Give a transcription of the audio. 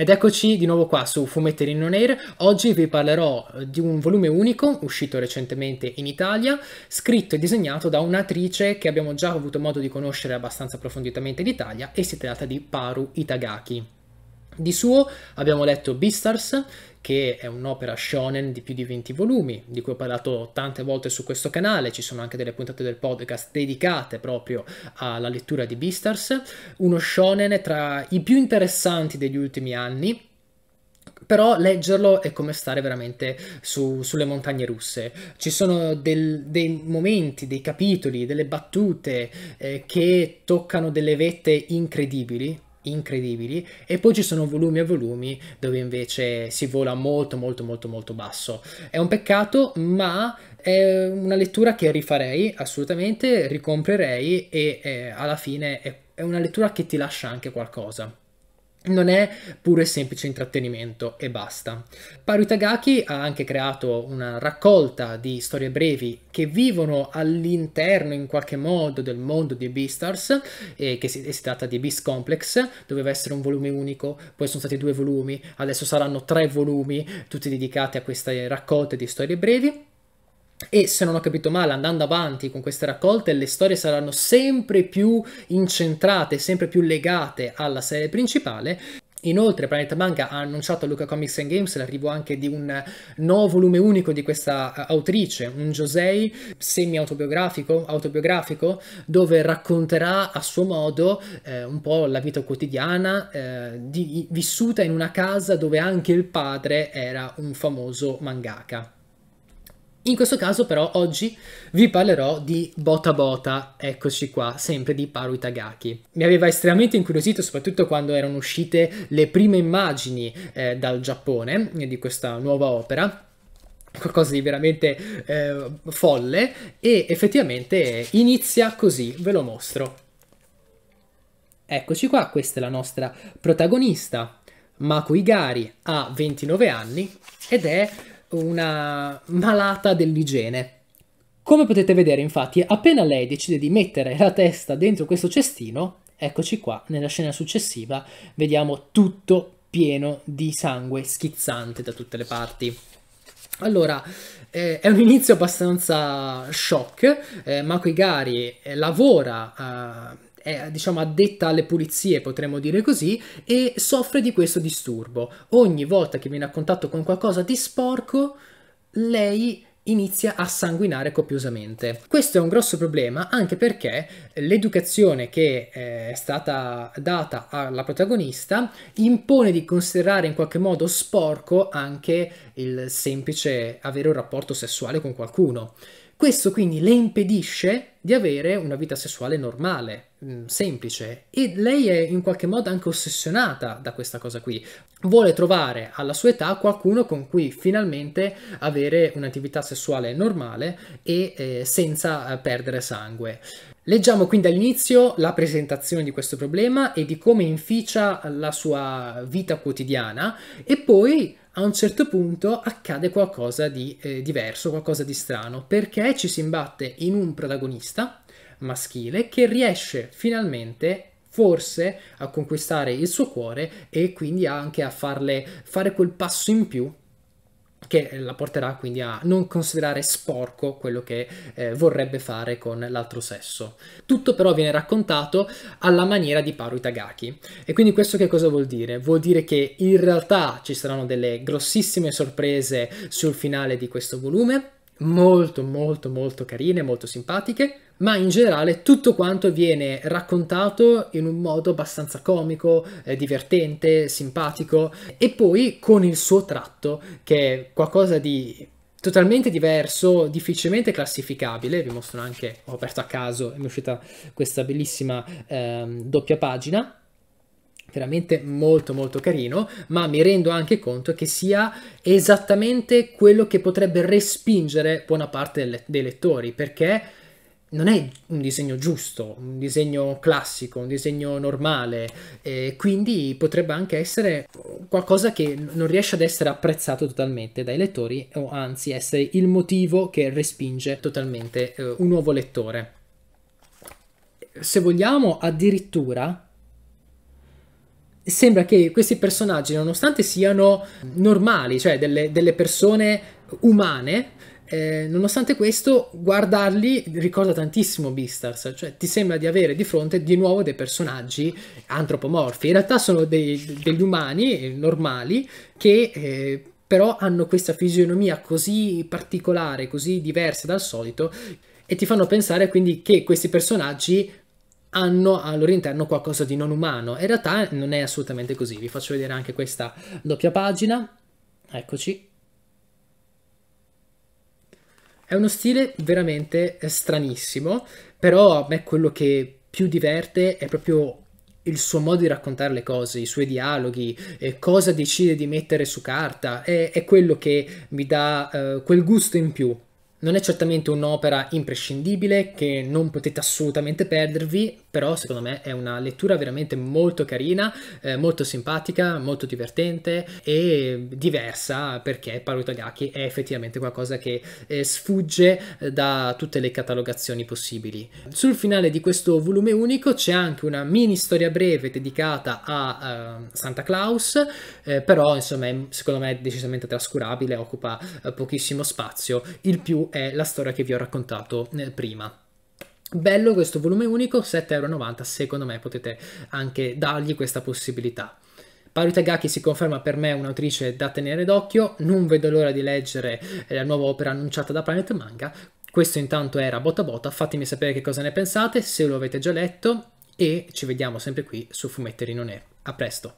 Ed eccoci di nuovo qua su Fumetterie in Air. Oggi vi parlerò eh, di un volume unico uscito recentemente in Italia, scritto e disegnato da un'attrice che abbiamo già avuto modo di conoscere abbastanza approfonditamente in Italia e si tratta di Paru Itagaki. Di suo abbiamo letto Beastars, che è un'opera shonen di più di 20 volumi, di cui ho parlato tante volte su questo canale, ci sono anche delle puntate del podcast dedicate proprio alla lettura di Beastars, uno shonen tra i più interessanti degli ultimi anni, però leggerlo è come stare veramente su, sulle montagne russe. Ci sono del, dei momenti, dei capitoli, delle battute eh, che toccano delle vette incredibili, incredibili e poi ci sono volumi a volumi dove invece si vola molto molto molto molto basso è un peccato ma è una lettura che rifarei assolutamente ricomprerei e eh, alla fine è, è una lettura che ti lascia anche qualcosa non è puro e semplice intrattenimento e basta. Paru Itagaki ha anche creato una raccolta di storie brevi che vivono all'interno in qualche modo del mondo di Beastars, eh, che si, si tratta di Beast Complex, doveva essere un volume unico, poi sono stati due volumi, adesso saranno tre volumi, tutti dedicati a queste raccolte di storie brevi e se non ho capito male, andando avanti con queste raccolte, le storie saranno sempre più incentrate, sempre più legate alla serie principale. Inoltre Planet Manga ha annunciato a Luca Comics and Games l'arrivo anche di un nuovo volume unico di questa eh, autrice, un Josei semi-autobiografico, autobiografico, dove racconterà a suo modo eh, un po' la vita quotidiana eh, di, vissuta in una casa dove anche il padre era un famoso mangaka. In questo caso però oggi vi parlerò di Bota Bota, eccoci qua, sempre di Paru Itagaki. Mi aveva estremamente incuriosito soprattutto quando erano uscite le prime immagini eh, dal Giappone eh, di questa nuova opera qualcosa di veramente eh, folle e effettivamente inizia così, ve lo mostro. Eccoci qua, questa è la nostra protagonista, Maku Igari, ha 29 anni ed è una malata dell'igiene. Come potete vedere infatti, appena lei decide di mettere la testa dentro questo cestino, eccoci qua, nella scena successiva vediamo tutto pieno di sangue schizzante da tutte le parti. Allora, eh, è un inizio abbastanza shock, eh, Mako Igari eh, lavora... Eh, è diciamo addetta alle pulizie, potremmo dire così, e soffre di questo disturbo. Ogni volta che viene a contatto con qualcosa di sporco, lei inizia a sanguinare copiosamente. Questo è un grosso problema anche perché l'educazione che eh, è stata data alla protagonista impone di considerare in qualche modo sporco anche il semplice avere un rapporto sessuale con qualcuno. Questo quindi le impedisce di avere una vita sessuale normale, mm, semplice, e lei è in qualche modo anche ossessionata da questa cosa qui. Vuole trovare alla sua età qualcuno con cui finalmente avere un'attività sessuale normale e eh, senza eh, perdere sangue. Leggiamo quindi all'inizio la presentazione di questo problema e di come inficia la sua vita quotidiana e poi a un certo punto accade qualcosa di eh, diverso, qualcosa di strano, perché ci si imbatte in un protagonista maschile che riesce finalmente forse a conquistare il suo cuore e quindi anche a farle fare quel passo in più che la porterà quindi a non considerare sporco quello che eh, vorrebbe fare con l'altro sesso. Tutto però viene raccontato alla maniera di Paru Itagaki. E quindi questo che cosa vuol dire? Vuol dire che in realtà ci saranno delle grossissime sorprese sul finale di questo volume, molto molto molto carine, molto simpatiche, ma in generale tutto quanto viene raccontato in un modo abbastanza comico, eh, divertente, simpatico e poi con il suo tratto che è qualcosa di totalmente diverso, difficilmente classificabile, vi mostro anche, ho aperto a caso, mi è uscita questa bellissima eh, doppia pagina veramente molto molto carino, ma mi rendo anche conto che sia esattamente quello che potrebbe respingere buona parte dei lettori, perché non è un disegno giusto, un disegno classico, un disegno normale, eh, quindi potrebbe anche essere qualcosa che non riesce ad essere apprezzato totalmente dai lettori o anzi essere il motivo che respinge totalmente eh, un nuovo lettore. Se vogliamo, addirittura sembra che questi personaggi, nonostante siano normali, cioè delle, delle persone umane, eh, nonostante questo, guardarli ricorda tantissimo Beastars, cioè ti sembra di avere di fronte di nuovo dei personaggi antropomorfi. In realtà sono dei, degli umani eh, normali che eh, però hanno questa fisionomia così particolare, così diversa dal solito e ti fanno pensare quindi che questi personaggi hanno al loro interno qualcosa di non umano. In realtà non è assolutamente così. Vi faccio vedere anche questa doppia pagina. Eccoci. È uno stile veramente eh, stranissimo, però a me quello che più diverte è proprio il suo modo di raccontare le cose, i suoi dialoghi, eh, cosa decide di mettere su carta, è, è quello che mi dà eh, quel gusto in più non è certamente un'opera imprescindibile che non potete assolutamente perdervi, però secondo me è una lettura veramente molto carina, eh, molto simpatica, molto divertente e diversa perché Paolo Italiaki è effettivamente qualcosa che eh, sfugge eh, da tutte le catalogazioni possibili. Sul finale di questo volume unico c'è anche una mini storia breve dedicata a uh, Santa Claus, eh, però insomma è, secondo me è decisamente trascurabile, occupa uh, pochissimo spazio, il più è la storia che vi ho raccontato eh, prima. Bello questo volume unico, 7,90€, secondo me potete anche dargli questa possibilità. Paru Tagaki si conferma per me un'autrice da tenere d'occhio, non vedo l'ora di leggere eh, la nuova opera annunciata da Planet Manga. Questo intanto era Botta Botta, fatemi sapere che cosa ne pensate, se lo avete già letto, e ci vediamo sempre qui su Fumettery Non È. A presto!